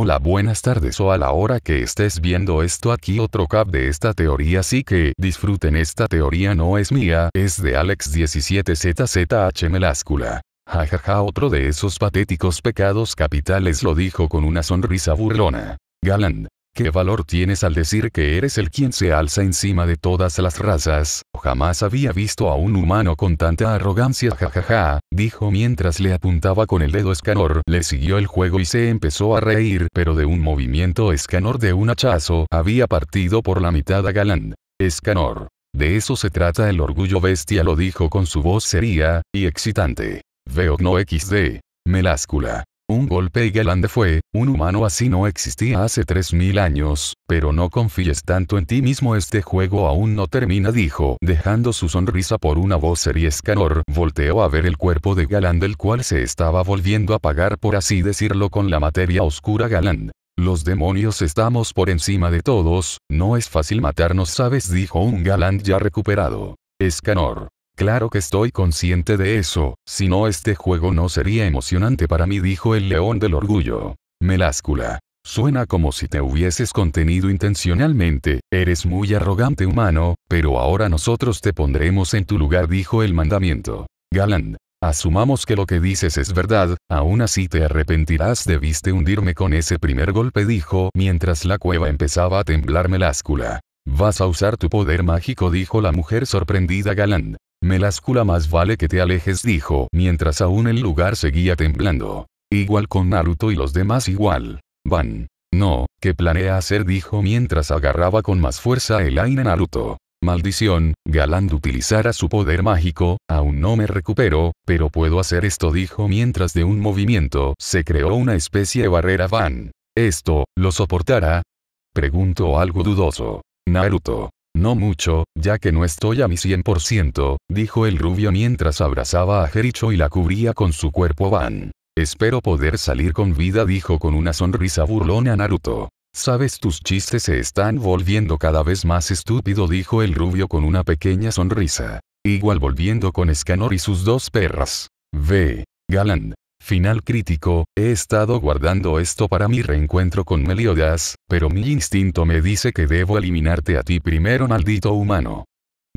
Hola buenas tardes o a la hora que estés viendo esto aquí otro cap de esta teoría así que disfruten esta teoría no es mía, es de Alex17ZZH meláscula. Jajaja ja, otro de esos patéticos pecados capitales lo dijo con una sonrisa burlona. Galand, ¿Qué valor tienes al decir que eres el quien se alza encima de todas las razas? Oh, jamás había visto a un humano con tanta arrogancia jajaja, dijo mientras le apuntaba con el dedo Escanor. Le siguió el juego y se empezó a reír, pero de un movimiento Escanor de un hachazo había partido por la mitad a Galán. Escanor. De eso se trata el orgullo bestia lo dijo con su voz seria, y excitante. Veo no xd. Meláscula. Un golpe y Galand fue, un humano así no existía hace 3000 años, pero no confíes tanto en ti mismo este juego aún no termina dijo, dejando su sonrisa por una voz seria Escanor, volteó a ver el cuerpo de Galand el cual se estaba volviendo a apagar por así decirlo con la materia oscura Galand. Los demonios estamos por encima de todos, no es fácil matarnos sabes dijo un Galand ya recuperado. Escanor, Claro que estoy consciente de eso, si no este juego no sería emocionante para mí, dijo el león del orgullo. Meláscula. Suena como si te hubieses contenido intencionalmente, eres muy arrogante humano, pero ahora nosotros te pondremos en tu lugar, dijo el mandamiento. Galand. Asumamos que lo que dices es verdad, aún así te arrepentirás debiste hundirme con ese primer golpe dijo mientras la cueva empezaba a temblar meláscula. Vas a usar tu poder mágico dijo la mujer sorprendida Galand. Meláscula más vale que te alejes dijo mientras aún el lugar seguía temblando. Igual con Naruto y los demás igual. Van. No, ¿qué planea hacer? dijo mientras agarraba con más fuerza el aire Naruto. Maldición, Galand utilizará su poder mágico, aún no me recupero, pero puedo hacer esto dijo mientras de un movimiento se creó una especie de barrera van. ¿Esto, lo soportará? Preguntó algo dudoso. Naruto. No mucho, ya que no estoy a mi 100%, dijo el rubio mientras abrazaba a Jericho y la cubría con su cuerpo van. Espero poder salir con vida, dijo con una sonrisa burlona Naruto. Sabes tus chistes se están volviendo cada vez más estúpido, dijo el rubio con una pequeña sonrisa. Igual volviendo con Escanor y sus dos perras. Ve. Galán. Final crítico, he estado guardando esto para mi reencuentro con Meliodas, pero mi instinto me dice que debo eliminarte a ti primero maldito humano.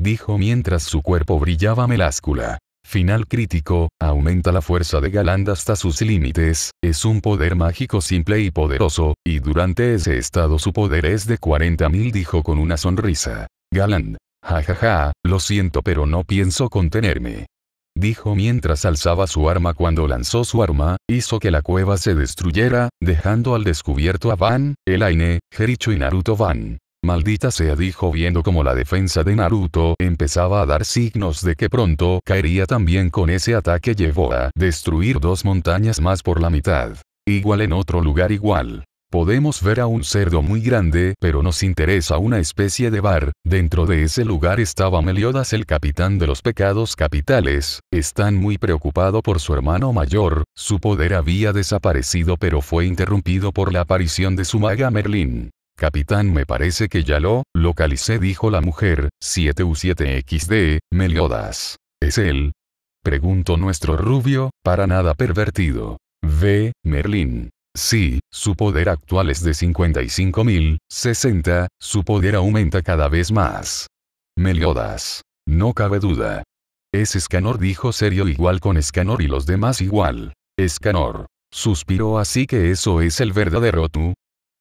Dijo mientras su cuerpo brillaba meláscula. Final crítico, aumenta la fuerza de Galand hasta sus límites, es un poder mágico simple y poderoso, y durante ese estado su poder es de 40.000 dijo con una sonrisa. Galand. jajaja, lo siento pero no pienso contenerme dijo mientras alzaba su arma cuando lanzó su arma, hizo que la cueva se destruyera, dejando al descubierto a Van, Elaine, Jericho y Naruto Van. Maldita sea dijo viendo como la defensa de Naruto empezaba a dar signos de que pronto caería también con ese ataque llevó a destruir dos montañas más por la mitad. Igual en otro lugar igual. Podemos ver a un cerdo muy grande, pero nos interesa una especie de bar. Dentro de ese lugar estaba Meliodas, el capitán de los pecados capitales. Están muy preocupado por su hermano mayor. Su poder había desaparecido, pero fue interrumpido por la aparición de su maga Merlín. Capitán me parece que ya lo localicé, dijo la mujer, 7U7XD, Meliodas. ¿Es él? Preguntó nuestro rubio, para nada pervertido. Ve, Merlín. Sí, su poder actual es de 55.060, su poder aumenta cada vez más. Meliodas. No cabe duda. Es Escanor dijo serio igual con Escanor y los demás igual. Escanor. Suspiró así que eso es el verdadero tú.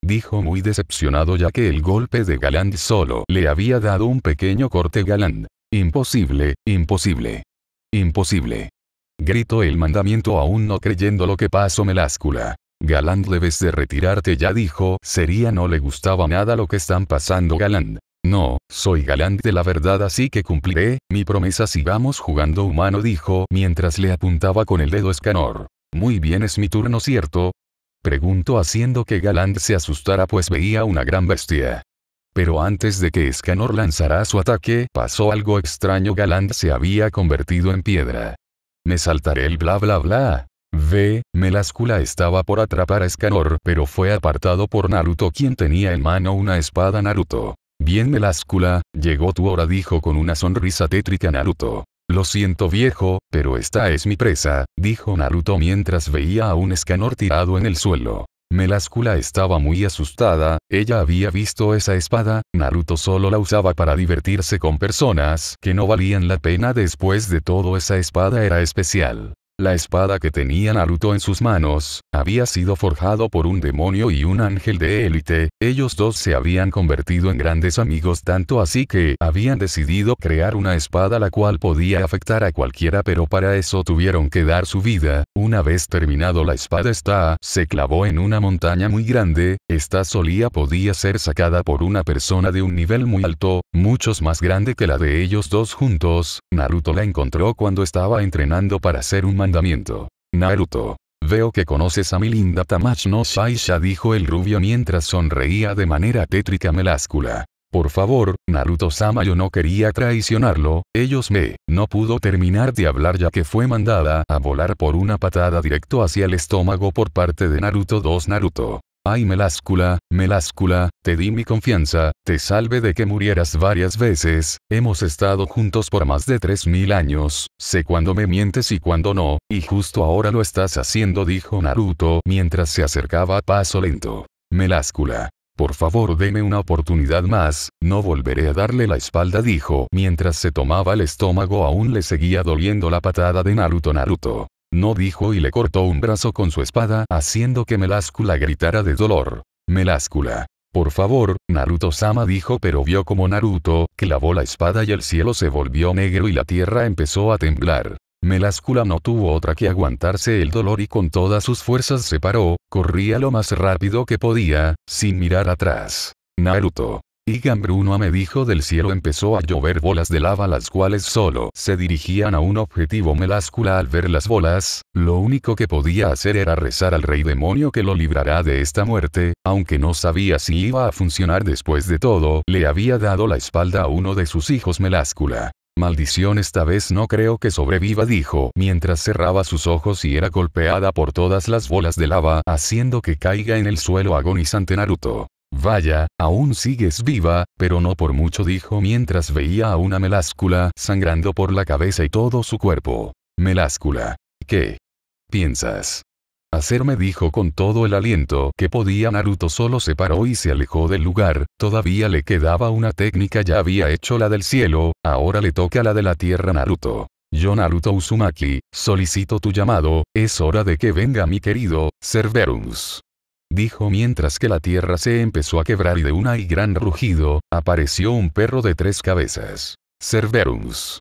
Dijo muy decepcionado ya que el golpe de Galand solo le había dado un pequeño corte Galand. Imposible, imposible. Imposible. Gritó el mandamiento aún no creyendo lo que pasó meláscula. Galand debes de retirarte ya dijo, sería no le gustaba nada lo que están pasando Galand. No, soy Galand de la verdad así que cumpliré, mi promesa sigamos jugando humano dijo mientras le apuntaba con el dedo escanor. Muy bien es mi turno cierto, preguntó haciendo que Galand se asustara pues veía una gran bestia. Pero antes de que Escanor lanzara su ataque, pasó algo extraño Galand se había convertido en piedra. Me saltaré el bla bla bla, V. Meláscula estaba por atrapar a Escanor pero fue apartado por Naruto quien tenía en mano una espada Naruto. Bien Meláscula, llegó tu hora dijo con una sonrisa tétrica Naruto. Lo siento viejo, pero esta es mi presa, dijo Naruto mientras veía a un Escanor tirado en el suelo. Meláscula estaba muy asustada, ella había visto esa espada, Naruto solo la usaba para divertirse con personas que no valían la pena después de todo esa espada era especial. La espada que tenía Naruto en sus manos, había sido forjado por un demonio y un ángel de élite, ellos dos se habían convertido en grandes amigos tanto así que habían decidido crear una espada la cual podía afectar a cualquiera pero para eso tuvieron que dar su vida, una vez terminado la espada está, se clavó en una montaña muy grande, esta solía podía ser sacada por una persona de un nivel muy alto, muchos más grande que la de ellos dos juntos, Naruto la encontró cuando estaba entrenando para ser un man Naruto. Veo que conoces a mi linda Tamach no saisha dijo el rubio mientras sonreía de manera tétrica meláscula. Por favor, Naruto-sama yo no quería traicionarlo, ellos me, no pudo terminar de hablar ya que fue mandada a volar por una patada directo hacia el estómago por parte de Naruto 2 Naruto. Ay Meláscula, Meláscula, te di mi confianza, te salve de que murieras varias veces, hemos estado juntos por más de tres mil años, sé cuándo me mientes y cuándo no, y justo ahora lo estás haciendo dijo Naruto mientras se acercaba a paso lento. Meláscula. Por favor deme una oportunidad más, no volveré a darle la espalda dijo. Mientras se tomaba el estómago aún le seguía doliendo la patada de Naruto Naruto. No dijo y le cortó un brazo con su espada haciendo que Meláscula gritara de dolor. Meláscula. Por favor, Naruto-sama dijo pero vio como Naruto, clavó la espada y el cielo se volvió negro y la tierra empezó a temblar. Meláscula no tuvo otra que aguantarse el dolor y con todas sus fuerzas se paró, corría lo más rápido que podía, sin mirar atrás. Naruto. Y a me dijo del cielo empezó a llover bolas de lava las cuales solo se dirigían a un objetivo meláscula al ver las bolas, lo único que podía hacer era rezar al rey demonio que lo librará de esta muerte, aunque no sabía si iba a funcionar después de todo, le había dado la espalda a uno de sus hijos meláscula. Maldición esta vez no creo que sobreviva dijo, mientras cerraba sus ojos y era golpeada por todas las bolas de lava, haciendo que caiga en el suelo agonizante Naruto. Vaya, aún sigues viva, pero no por mucho dijo mientras veía a una meláscula sangrando por la cabeza y todo su cuerpo. Meláscula. ¿Qué? ¿Piensas? Hacerme dijo con todo el aliento que podía Naruto solo se paró y se alejó del lugar, todavía le quedaba una técnica ya había hecho la del cielo, ahora le toca la de la tierra Naruto. Yo Naruto Uzumaki, solicito tu llamado, es hora de que venga mi querido, Cerberus dijo mientras que la tierra se empezó a quebrar y de una y gran rugido, apareció un perro de tres cabezas. Cerberus.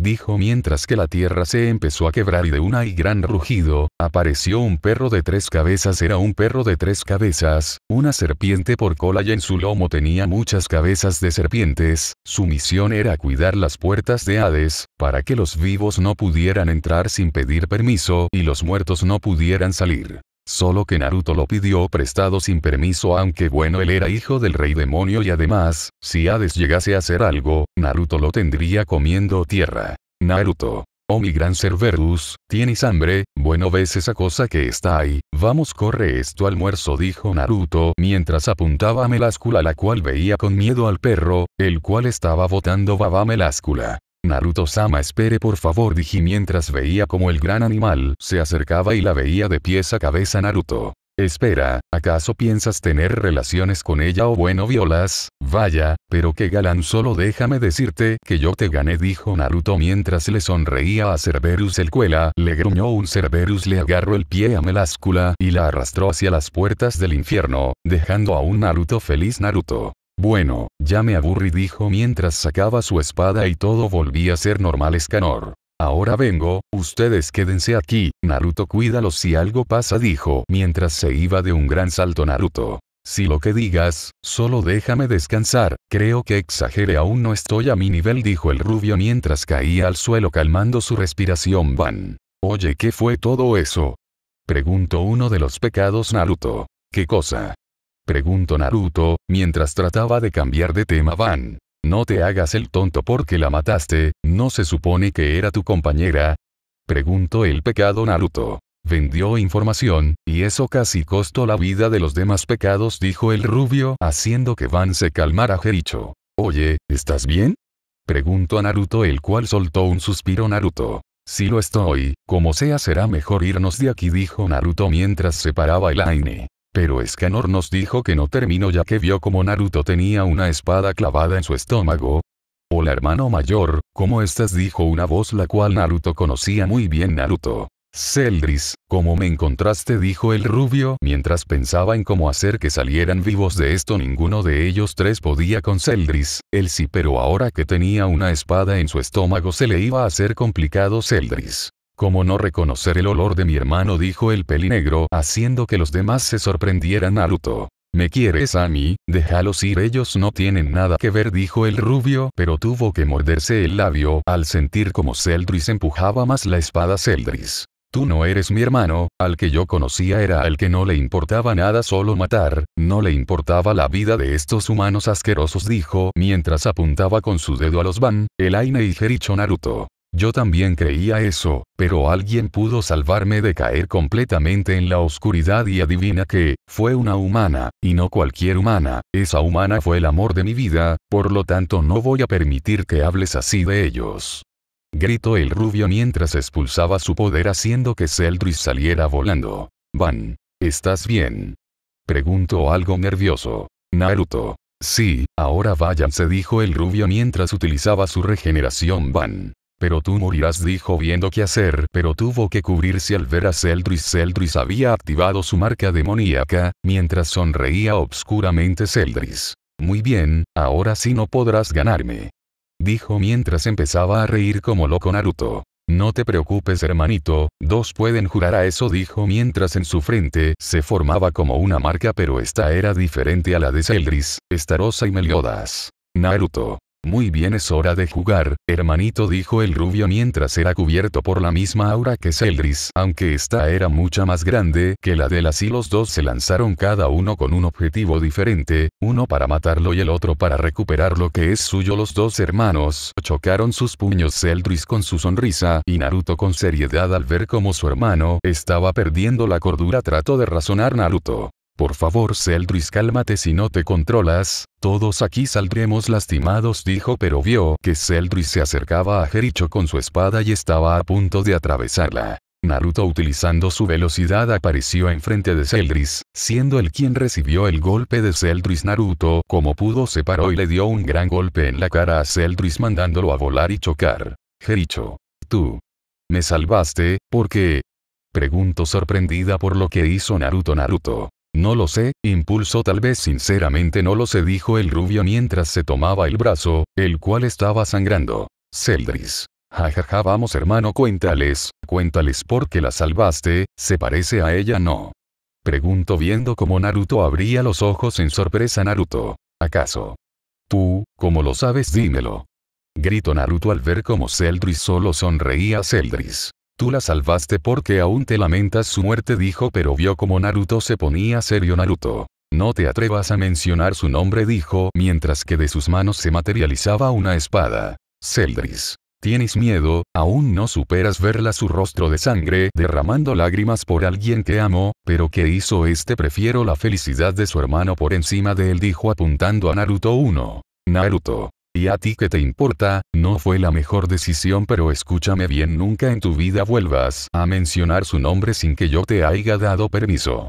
Dijo mientras que la tierra se empezó a quebrar y de una y gran rugido, apareció un perro de tres cabezas. Era un perro de tres cabezas, una serpiente por cola y en su lomo tenía muchas cabezas de serpientes, su misión era cuidar las puertas de Hades, para que los vivos no pudieran entrar sin pedir permiso y los muertos no pudieran salir. Solo que Naruto lo pidió prestado sin permiso aunque bueno él era hijo del rey demonio y además, si Hades llegase a hacer algo, Naruto lo tendría comiendo tierra. Naruto. Oh mi gran Cerberus, ¿tienes hambre? Bueno ves esa cosa que está ahí, vamos corre esto almuerzo dijo Naruto mientras apuntaba a Meláscula la cual veía con miedo al perro, el cual estaba botando baba Meláscula. Naruto-sama espere por favor dije mientras veía como el gran animal se acercaba y la veía de pies a cabeza Naruto. Espera, ¿acaso piensas tener relaciones con ella o oh, bueno violas? Vaya, pero qué galán solo déjame decirte que yo te gané dijo Naruto mientras le sonreía a Cerberus el cuela, le gruñó un Cerberus le agarró el pie a Meláscula y la arrastró hacia las puertas del infierno, dejando a un Naruto feliz Naruto. Bueno, ya me aburrí dijo mientras sacaba su espada y todo volvía a ser normal Escanor. Ahora vengo, ustedes quédense aquí, Naruto cuídalos si algo pasa dijo mientras se iba de un gran salto Naruto. Si lo que digas, solo déjame descansar, creo que exagere aún no estoy a mi nivel dijo el rubio mientras caía al suelo calmando su respiración van. Oye ¿qué fue todo eso? Preguntó uno de los pecados Naruto. ¿Qué cosa? preguntó Naruto, mientras trataba de cambiar de tema Van. No te hagas el tonto porque la mataste, ¿no se supone que era tu compañera? Preguntó el pecado Naruto. Vendió información, y eso casi costó la vida de los demás pecados dijo el rubio haciendo que Van se calmara Jericho. Oye, ¿estás bien? Preguntó a Naruto el cual soltó un suspiro Naruto. Si lo estoy, como sea será mejor irnos de aquí dijo Naruto mientras separaba el Aine. Pero Escanor nos dijo que no terminó ya que vio como Naruto tenía una espada clavada en su estómago. Hola hermano mayor, ¿cómo estás? dijo una voz la cual Naruto conocía muy bien Naruto. Celdris, ¿cómo me encontraste? dijo el rubio mientras pensaba en cómo hacer que salieran vivos de esto. Ninguno de ellos tres podía con Celdris, él sí pero ahora que tenía una espada en su estómago se le iba a hacer complicado Celdris. Como no reconocer el olor de mi hermano? dijo el pelinegro, haciendo que los demás se sorprendieran. Naruto. ¿Me quieres a mí? Déjalos ir. Ellos no tienen nada que ver, dijo el rubio, pero tuvo que morderse el labio al sentir como Celdris empujaba más la espada Celdris. Tú no eres mi hermano, al que yo conocía era el que no le importaba nada solo matar, no le importaba la vida de estos humanos asquerosos dijo mientras apuntaba con su dedo a los Van, el aine y Jericho Naruto. Yo también creía eso, pero alguien pudo salvarme de caer completamente en la oscuridad y adivina que, fue una humana, y no cualquier humana, esa humana fue el amor de mi vida, por lo tanto no voy a permitir que hables así de ellos. Gritó el rubio mientras expulsaba su poder haciendo que Seldris saliera volando. Van. ¿Estás bien? Preguntó algo nervioso. Naruto. Sí, ahora Se dijo el rubio mientras utilizaba su regeneración Van pero tú morirás dijo viendo qué hacer, pero tuvo que cubrirse al ver a Celdris. Celdris había activado su marca demoníaca, mientras sonreía obscuramente Celdris. Muy bien, ahora sí no podrás ganarme. Dijo mientras empezaba a reír como loco Naruto. No te preocupes hermanito, dos pueden jurar a eso dijo mientras en su frente se formaba como una marca pero esta era diferente a la de Celdris, Starosa y Meliodas. Naruto, muy bien es hora de jugar, hermanito dijo el rubio mientras era cubierto por la misma aura que Celdris, aunque esta era mucha más grande que la de las y los dos se lanzaron cada uno con un objetivo diferente, uno para matarlo y el otro para recuperar lo que es suyo los dos hermanos, chocaron sus puños Celdris con su sonrisa y Naruto con seriedad al ver como su hermano estaba perdiendo la cordura trató de razonar Naruto. Por favor Seldris cálmate si no te controlas, todos aquí saldremos lastimados dijo pero vio que Seldris se acercaba a Jericho con su espada y estaba a punto de atravesarla. Naruto utilizando su velocidad apareció enfrente de Celdris, siendo el quien recibió el golpe de Celdris Naruto como pudo se paró y le dio un gran golpe en la cara a Celdris mandándolo a volar y chocar. Jericho. Tú. Me salvaste, porque... Preguntó sorprendida por lo que hizo Naruto Naruto. No lo sé, impulso tal vez sinceramente no lo sé, dijo el rubio mientras se tomaba el brazo, el cual estaba sangrando. Celdris. Jajaja, ja, ja, vamos hermano, cuéntales, cuéntales por qué la salvaste, se parece a ella no. Pregunto viendo cómo Naruto abría los ojos en sorpresa Naruto. ¿Acaso? Tú, como lo sabes dímelo. Gritó Naruto al ver cómo Celdris solo sonreía a Celdris. Tú la salvaste porque aún te lamentas su muerte dijo pero vio como Naruto se ponía serio Naruto. No te atrevas a mencionar su nombre dijo mientras que de sus manos se materializaba una espada. Celdris. Tienes miedo, aún no superas verla su rostro de sangre derramando lágrimas por alguien que amo, pero que hizo este prefiero la felicidad de su hermano por encima de él dijo apuntando a Naruto 1. Naruto. Y a ti que te importa, no fue la mejor decisión pero escúchame bien nunca en tu vida vuelvas a mencionar su nombre sin que yo te haya dado permiso.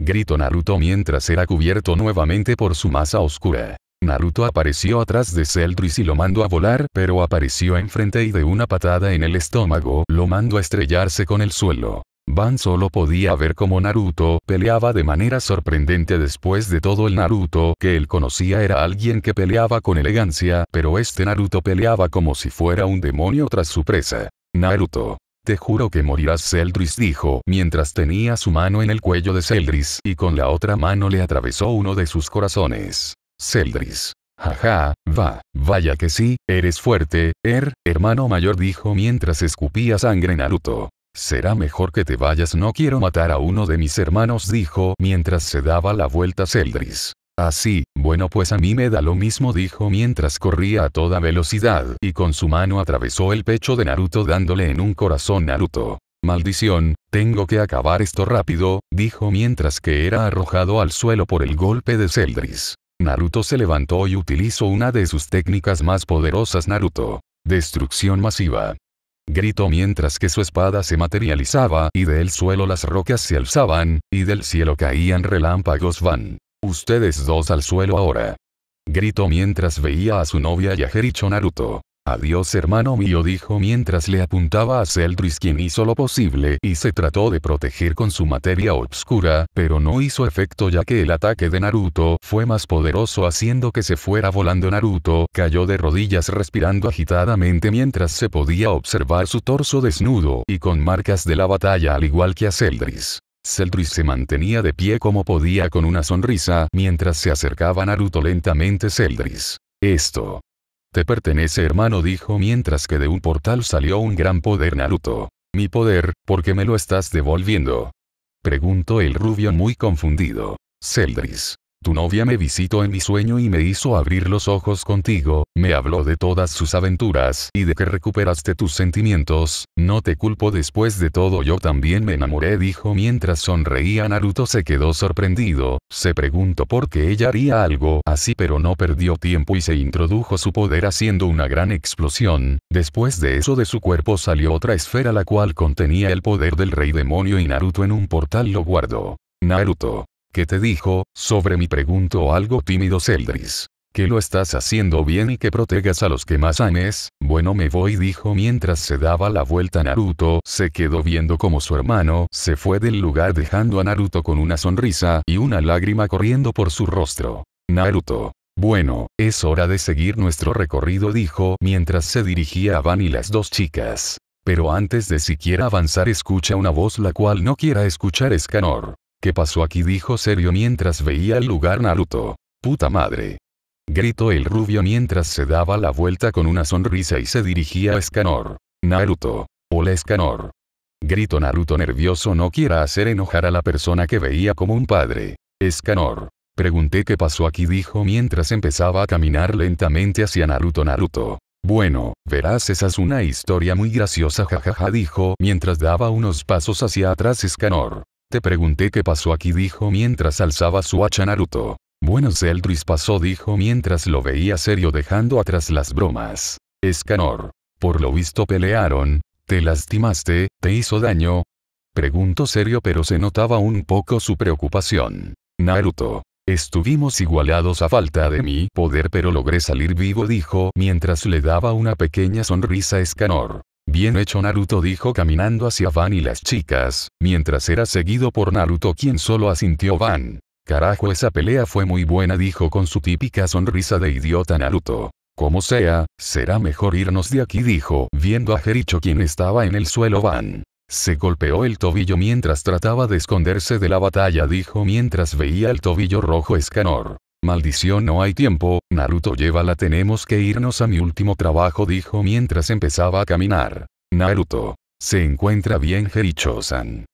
Gritó Naruto mientras era cubierto nuevamente por su masa oscura. Naruto apareció atrás de Celtris y lo mandó a volar pero apareció enfrente y de una patada en el estómago lo mandó a estrellarse con el suelo. Van solo podía ver cómo Naruto peleaba de manera sorprendente después de todo el Naruto que él conocía era alguien que peleaba con elegancia, pero este Naruto peleaba como si fuera un demonio tras su presa. Naruto. Te juro que morirás Celdris dijo mientras tenía su mano en el cuello de Celdris y con la otra mano le atravesó uno de sus corazones. Celdris. Jaja, va, vaya que sí, eres fuerte, Er, hermano mayor dijo mientras escupía sangre Naruto. Será mejor que te vayas, no quiero matar a uno de mis hermanos, dijo mientras se daba la vuelta Celdris. Así, bueno pues a mí me da lo mismo dijo mientras corría a toda velocidad y con su mano atravesó el pecho de Naruto dándole en un corazón Naruto. Maldición, tengo que acabar esto rápido, dijo mientras que era arrojado al suelo por el golpe de Celdris. Naruto se levantó y utilizó una de sus técnicas más poderosas Naruto. Destrucción masiva gritó mientras que su espada se materializaba y del suelo las rocas se alzaban, y del cielo caían relámpagos van. Ustedes dos al suelo ahora. Gritó mientras veía a su novia Yajericho Naruto. Adiós hermano mío dijo mientras le apuntaba a Celdris quien hizo lo posible y se trató de proteger con su materia oscura, pero no hizo efecto ya que el ataque de Naruto fue más poderoso haciendo que se fuera volando Naruto, cayó de rodillas respirando agitadamente mientras se podía observar su torso desnudo y con marcas de la batalla al igual que a Celdris. Celdris se mantenía de pie como podía con una sonrisa mientras se acercaba Naruto lentamente Celdris. Esto, te pertenece hermano dijo mientras que de un portal salió un gran poder Naruto. Mi poder, ¿por qué me lo estás devolviendo? Preguntó el rubio muy confundido. Celdris. Tu novia me visitó en mi sueño y me hizo abrir los ojos contigo, me habló de todas sus aventuras y de que recuperaste tus sentimientos, no te culpo después de todo yo también me enamoré dijo mientras sonreía Naruto se quedó sorprendido, se preguntó por qué ella haría algo así pero no perdió tiempo y se introdujo su poder haciendo una gran explosión, después de eso de su cuerpo salió otra esfera la cual contenía el poder del rey demonio y Naruto en un portal lo guardó. Naruto ¿Qué te dijo, sobre mi pregunto algo tímido Celdris? Que lo estás haciendo bien y que protegas a los que más ames, bueno me voy dijo mientras se daba la vuelta Naruto se quedó viendo como su hermano se fue del lugar dejando a Naruto con una sonrisa y una lágrima corriendo por su rostro. Naruto. Bueno, es hora de seguir nuestro recorrido dijo mientras se dirigía a Van y las dos chicas. Pero antes de siquiera avanzar escucha una voz la cual no quiera escuchar Escanor. ¿Qué pasó aquí? dijo serio mientras veía el lugar Naruto. Puta madre. Gritó el rubio mientras se daba la vuelta con una sonrisa y se dirigía a Scanor. Naruto. Hola Escanor. Gritó Naruto nervioso no quiera hacer enojar a la persona que veía como un padre. Escanor. Pregunté qué pasó aquí dijo mientras empezaba a caminar lentamente hacia Naruto Naruto. Bueno, verás esa es una historia muy graciosa jajaja dijo mientras daba unos pasos hacia atrás Escanor. Te pregunté qué pasó aquí dijo mientras alzaba su hacha Naruto. Bueno Zeldris pasó dijo mientras lo veía serio dejando atrás las bromas. Escanor. Por lo visto pelearon, te lastimaste, te hizo daño. Preguntó serio pero se notaba un poco su preocupación. Naruto. Estuvimos igualados a falta de mi poder pero logré salir vivo dijo mientras le daba una pequeña sonrisa a Escanor. Bien hecho Naruto dijo caminando hacia Van y las chicas, mientras era seguido por Naruto quien solo asintió Van. Carajo esa pelea fue muy buena dijo con su típica sonrisa de idiota Naruto. Como sea, será mejor irnos de aquí dijo, viendo a Jericho quien estaba en el suelo Van. Se golpeó el tobillo mientras trataba de esconderse de la batalla dijo mientras veía el tobillo rojo Escanor. Maldición no hay tiempo, Naruto llévala tenemos que irnos a mi último trabajo dijo mientras empezaba a caminar. Naruto. ¿Se encuentra bien Jericho-san?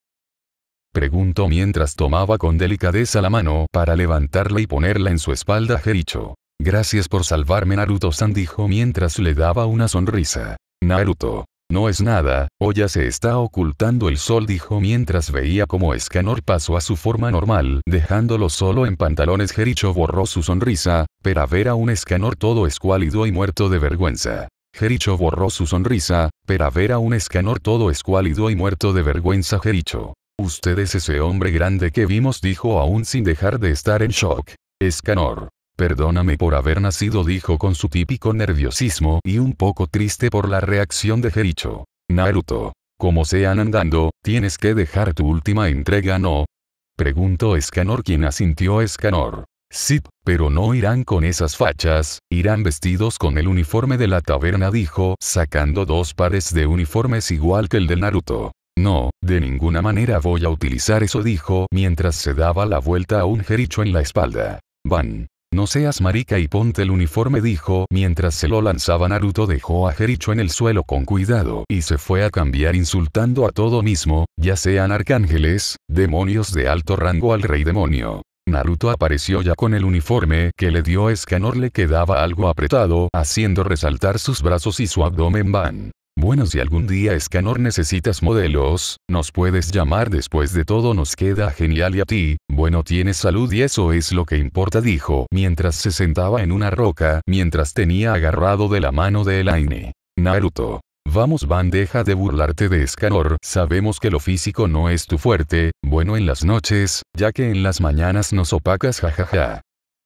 Preguntó mientras tomaba con delicadeza la mano para levantarla y ponerla en su espalda Jericho. Gracias por salvarme Naruto-san dijo mientras le daba una sonrisa. Naruto. No es nada, o ya se está ocultando el sol dijo mientras veía cómo Escanor pasó a su forma normal, dejándolo solo en pantalones Jericho borró su sonrisa, pero a ver a un Escanor todo escuálido y muerto de vergüenza. Jericho borró su sonrisa, pero a ver a un Escanor todo escuálido y muerto de vergüenza Jericho. Usted es ese hombre grande que vimos dijo aún sin dejar de estar en shock. Escanor. Perdóname por haber nacido, dijo con su típico nerviosismo y un poco triste por la reacción de Jericho. Naruto. Como sean andando, tienes que dejar tu última entrega, ¿no? Preguntó Escanor quien asintió Escanor. Sí, pero no irán con esas fachas, irán vestidos con el uniforme de la taberna dijo, sacando dos pares de uniformes igual que el de Naruto. No, de ninguna manera voy a utilizar eso dijo mientras se daba la vuelta a un jericho en la espalda. Van. No seas marica y ponte el uniforme dijo mientras se lo lanzaba Naruto dejó a Jericho en el suelo con cuidado y se fue a cambiar insultando a todo mismo, ya sean arcángeles, demonios de alto rango al rey demonio. Naruto apareció ya con el uniforme que le dio Escanor le quedaba algo apretado haciendo resaltar sus brazos y su abdomen van. Bueno si algún día Escanor necesitas modelos, nos puedes llamar después de todo nos queda genial y a ti, bueno tienes salud y eso es lo que importa dijo mientras se sentaba en una roca mientras tenía agarrado de la mano de Elaine. Naruto. Vamos Van deja de burlarte de Escanor, sabemos que lo físico no es tu fuerte, bueno en las noches, ya que en las mañanas nos opacas jajaja.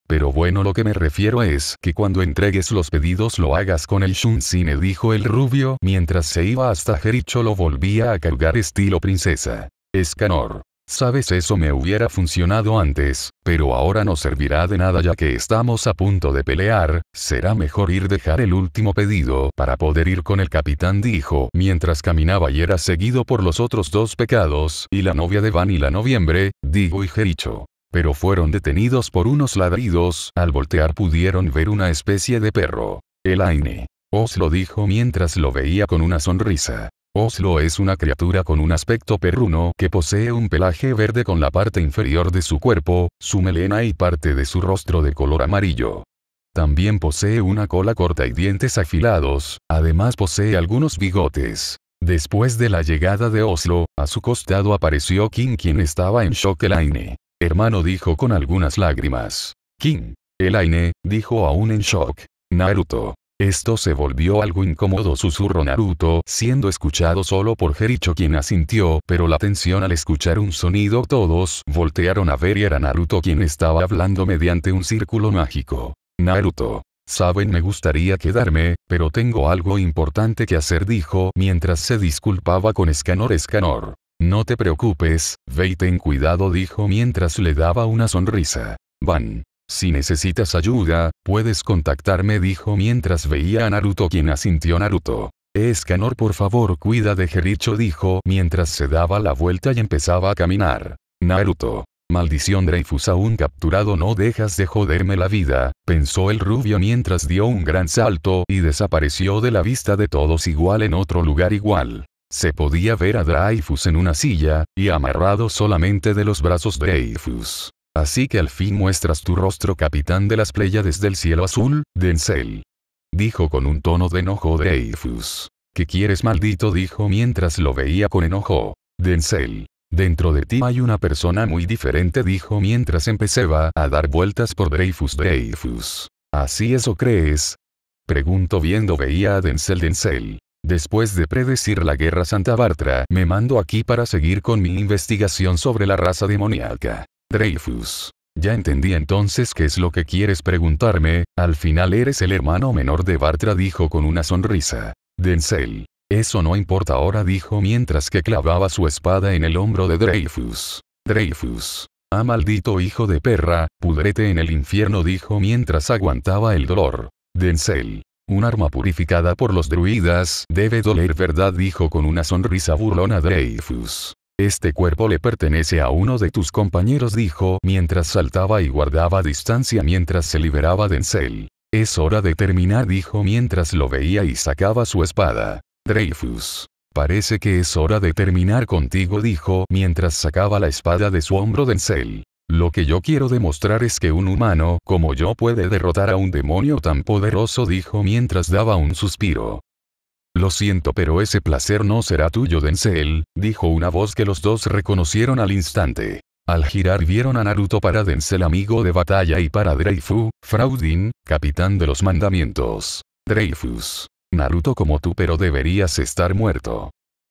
Pero bueno lo que me refiero es que cuando entregues los pedidos lo hagas con el Shunsine dijo el rubio mientras se iba hasta Jericho lo volvía a cargar estilo princesa. Escanor. Sabes, eso me hubiera funcionado antes, pero ahora no servirá de nada ya que estamos a punto de pelear, será mejor ir dejar el último pedido para poder ir con el capitán dijo, mientras caminaba y era seguido por los otros dos pecados, y la novia de Van y la noviembre, Digo y Jericho. Pero fueron detenidos por unos ladridos, al voltear pudieron ver una especie de perro. Elaine. Os lo dijo mientras lo veía con una sonrisa. Oslo es una criatura con un aspecto perruno que posee un pelaje verde con la parte inferior de su cuerpo, su melena y parte de su rostro de color amarillo. También posee una cola corta y dientes afilados, además posee algunos bigotes. Después de la llegada de Oslo, a su costado apareció King quien estaba en shock Aine. Hermano dijo con algunas lágrimas. King. el Aine, dijo aún en shock. Naruto. Esto se volvió algo incómodo susurró Naruto, siendo escuchado solo por Jericho quien asintió, pero la tensión al escuchar un sonido todos voltearon a ver y era Naruto quien estaba hablando mediante un círculo mágico. Naruto. Saben me gustaría quedarme, pero tengo algo importante que hacer dijo mientras se disculpaba con Escanor Escanor. No te preocupes, ve y ten cuidado dijo mientras le daba una sonrisa. Van. Si necesitas ayuda, puedes contactarme dijo mientras veía a Naruto quien asintió Naruto. Escanor por favor cuida de Jericho dijo mientras se daba la vuelta y empezaba a caminar. Naruto. Maldición Dreyfus aún capturado no dejas de joderme la vida, pensó el rubio mientras dio un gran salto y desapareció de la vista de todos igual en otro lugar igual. Se podía ver a Dreyfus en una silla, y amarrado solamente de los brazos Dreyfus. Así que al fin muestras tu rostro capitán de las Pléyades del cielo azul, Denzel. Dijo con un tono de enojo Dreyfus. ¿Qué quieres maldito? dijo mientras lo veía con enojo. Denzel. Dentro de ti hay una persona muy diferente dijo mientras empezaba a dar vueltas por Dreyfus Dreyfus. ¿Así eso crees? Pregunto viendo veía a Denzel Denzel. Después de predecir la guerra Santa Bartra, me mando aquí para seguir con mi investigación sobre la raza demoníaca. Dreyfus. Ya entendí entonces qué es lo que quieres preguntarme, al final eres el hermano menor de Bartra dijo con una sonrisa. Denzel. Eso no importa ahora dijo mientras que clavaba su espada en el hombro de Dreyfus. Dreyfus. Ah maldito hijo de perra, pudrete en el infierno dijo mientras aguantaba el dolor. Denzel. Un arma purificada por los druidas debe doler verdad dijo con una sonrisa burlona Dreyfus. Este cuerpo le pertenece a uno de tus compañeros dijo mientras saltaba y guardaba distancia mientras se liberaba de Encel. Es hora de terminar dijo mientras lo veía y sacaba su espada. Dreyfus. Parece que es hora de terminar contigo dijo mientras sacaba la espada de su hombro Denzel. Lo que yo quiero demostrar es que un humano como yo puede derrotar a un demonio tan poderoso dijo mientras daba un suspiro. Lo siento pero ese placer no será tuyo Denzel, dijo una voz que los dos reconocieron al instante. Al girar vieron a Naruto para Denzel amigo de batalla y para Dreyfus, Fraudin, capitán de los mandamientos. Dreyfus. Naruto como tú pero deberías estar muerto.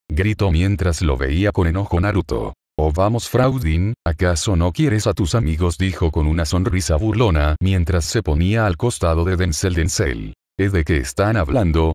Gritó mientras lo veía con enojo Naruto. Oh vamos Fraudin, ¿acaso no quieres a tus amigos? dijo con una sonrisa burlona mientras se ponía al costado de Denzel Denzel. ¿Es de qué están hablando?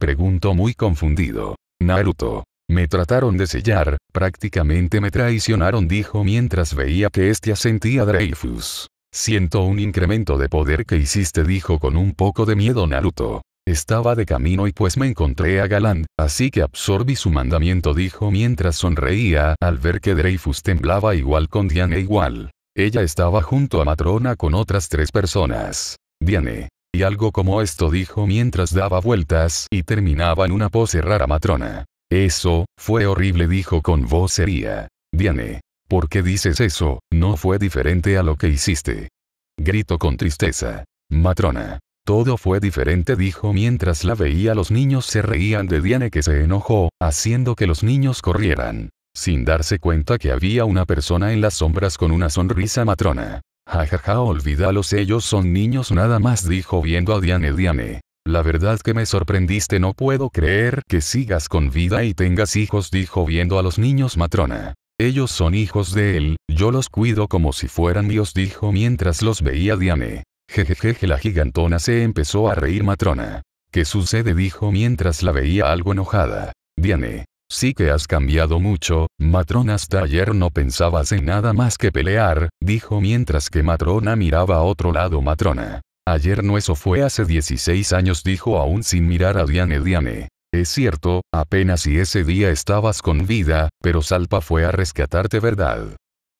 Preguntó muy confundido. Naruto. Me trataron de sellar, prácticamente me traicionaron dijo mientras veía que este asentía Dreyfus. Siento un incremento de poder que hiciste dijo con un poco de miedo Naruto. Estaba de camino y pues me encontré a Galán, así que absorbí su mandamiento dijo mientras sonreía al ver que Dreyfus temblaba igual con Diane igual. Ella estaba junto a Matrona con otras tres personas. Diane, y algo como esto dijo mientras daba vueltas y terminaba en una pose rara matrona. Eso, fue horrible dijo con voz seria. Diane. ¿Por qué dices eso? No fue diferente a lo que hiciste. gritó con tristeza. Matrona. Todo fue diferente dijo mientras la veía los niños se reían de Diane que se enojó, haciendo que los niños corrieran. Sin darse cuenta que había una persona en las sombras con una sonrisa matrona. Jajaja, olvídalos, ellos son niños nada más, dijo viendo a Diane Diane. La verdad que me sorprendiste, no puedo creer que sigas con vida y tengas hijos, dijo viendo a los niños matrona. Ellos son hijos de él, yo los cuido como si fueran míos, dijo mientras los veía Diane. Jejejeje, la gigantona se empezó a reír matrona. ¿Qué sucede? dijo mientras la veía algo enojada. Diane, Sí que has cambiado mucho, Matrona. hasta ayer no pensabas en nada más que pelear, dijo mientras que matrona miraba a otro lado matrona. Ayer no eso fue hace 16 años dijo aún sin mirar a Diane Diane. Es cierto, apenas si ese día estabas con vida, pero Salpa fue a rescatarte verdad.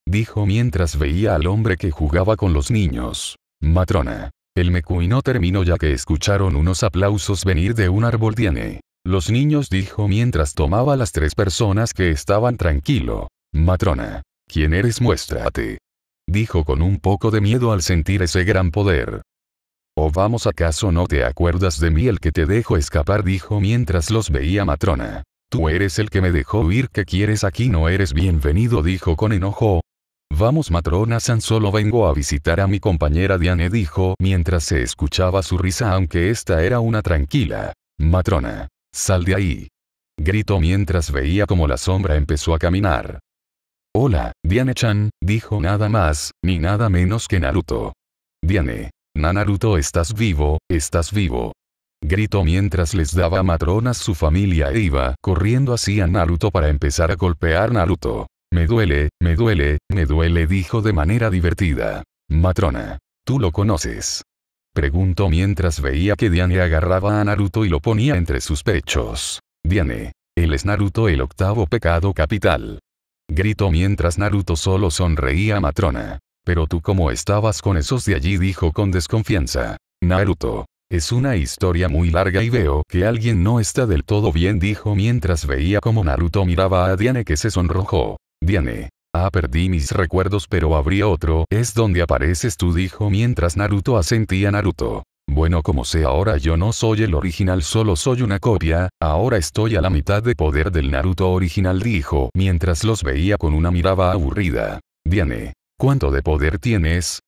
Dijo mientras veía al hombre que jugaba con los niños. Matrona. El mecuino terminó ya que escucharon unos aplausos venir de un árbol Diane. Los niños dijo mientras tomaba las tres personas que estaban tranquilo. Matrona. ¿Quién eres? Muéstrate. Dijo con un poco de miedo al sentir ese gran poder. ¿O vamos acaso no te acuerdas de mí el que te dejo escapar? Dijo mientras los veía Matrona. Tú eres el que me dejó huir que quieres aquí no eres bienvenido dijo con enojo. Vamos Matrona San solo vengo a visitar a mi compañera Diane dijo mientras se escuchaba su risa aunque esta era una tranquila. Matrona. Sal de ahí. Gritó mientras veía como la sombra empezó a caminar. Hola, Diane-chan, dijo nada más, ni nada menos que Naruto. Diane. Naruto estás vivo, estás vivo. Gritó mientras les daba matronas su familia e iba corriendo hacia Naruto para empezar a golpear Naruto. Me duele, me duele, me duele dijo de manera divertida. Matrona. Tú lo conoces. Preguntó mientras veía que Diane agarraba a Naruto y lo ponía entre sus pechos. Diane. Él es Naruto el octavo pecado capital. Gritó mientras Naruto solo sonreía a Matrona. Pero tú cómo estabas con esos de allí dijo con desconfianza. Naruto. Es una historia muy larga y veo que alguien no está del todo bien dijo mientras veía como Naruto miraba a Diane que se sonrojó. Diane. Ah, perdí mis recuerdos pero habría otro, es donde apareces tú dijo mientras Naruto asentía Naruto. Bueno como sé ahora yo no soy el original solo soy una copia, ahora estoy a la mitad de poder del Naruto original dijo mientras los veía con una mirada aburrida. Diane, ¿cuánto de poder tienes?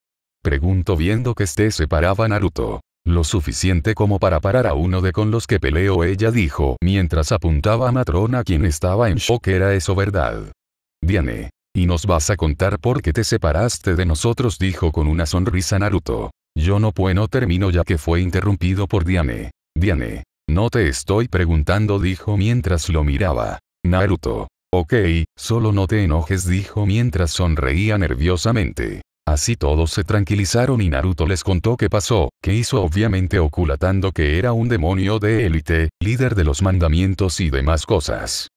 Pregunto viendo que esté separaba Naruto. Lo suficiente como para parar a uno de con los que peleo ella dijo mientras apuntaba a Matrona quien estaba en shock era eso verdad. Diane, ¿Y nos vas a contar por qué te separaste de nosotros? dijo con una sonrisa Naruto. Yo no puedo termino ya que fue interrumpido por Diane. Diane. No te estoy preguntando dijo mientras lo miraba. Naruto. Ok, solo no te enojes dijo mientras sonreía nerviosamente. Así todos se tranquilizaron y Naruto les contó qué pasó, que hizo obviamente oculatando que era un demonio de élite, líder de los mandamientos y demás cosas.